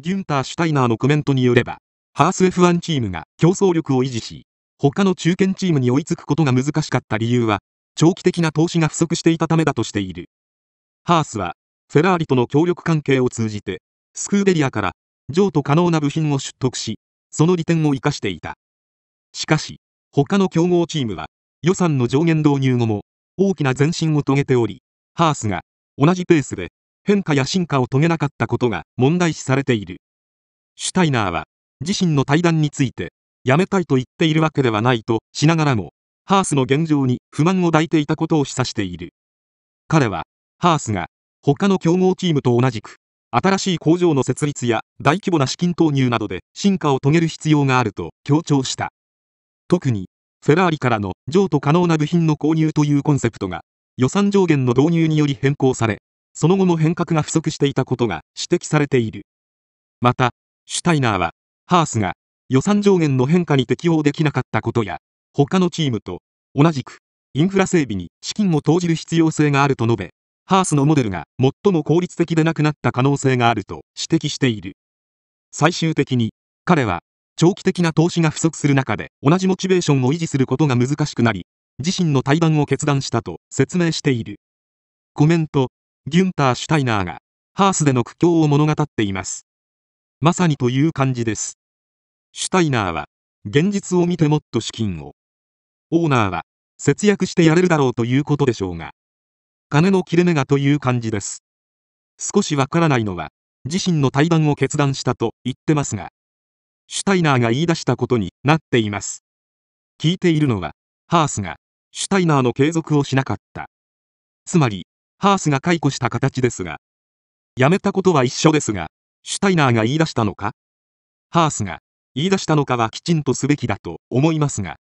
ギュンター・シュタイナーのコメントによれば、ハース F1 チームが競争力を維持し、他の中堅チームに追いつくことが難しかった理由は、長期的な投資が不足していたためだとしている。ハースは、フェラーリとの協力関係を通じて、スクーデリアから譲渡可能な部品を出得し、その利点を生かしていた。しかし、他の競合チームは、予算の上限導入後も、大きな前進を遂げており、ハースが同じペースで変化や進化を遂げなかったことが問題視されているシュタイナーは自身の対談について辞めたいと言っているわけではないとしながらもハースの現状に不満を抱いていたことを示唆している彼はハースが他の競合チームと同じく新しい工場の設立や大規模な資金投入などで進化を遂げる必要があると強調した特にフェラーリからの譲渡可能な部品の購入というコンセプトが予算上限の導入により変更されその後も変革が不足していたことが指摘されているまたシュタイナーはハースが予算上限の変化に適応できなかったことや他のチームと同じくインフラ整備に資金を投じる必要性があると述べハースのモデルが最も効率的でなくなった可能性があると指摘している最終的に彼は長期的な投資が不足する中で同じモチベーションを維持することが難しくなり自身の対談を決断したと説明しているコメントギュンター・シュタイナーが、ハースでの苦境を物語っています。まさにという感じです。シュタイナーは、現実を見てもっと資金を。オーナーは、節約してやれるだろうということでしょうが、金の切れ目がという感じです。少しわからないのは、自身の対談を決断したと言ってますが、シュタイナーが言い出したことになっています。聞いているのは、ハースが、シュタイナーの継続をしなかった。つまり、ハースが解雇した形ですが辞めたことは一緒ですがシュタイナーが言い出したのかハースが言い出したのかはきちんとすべきだと思いますが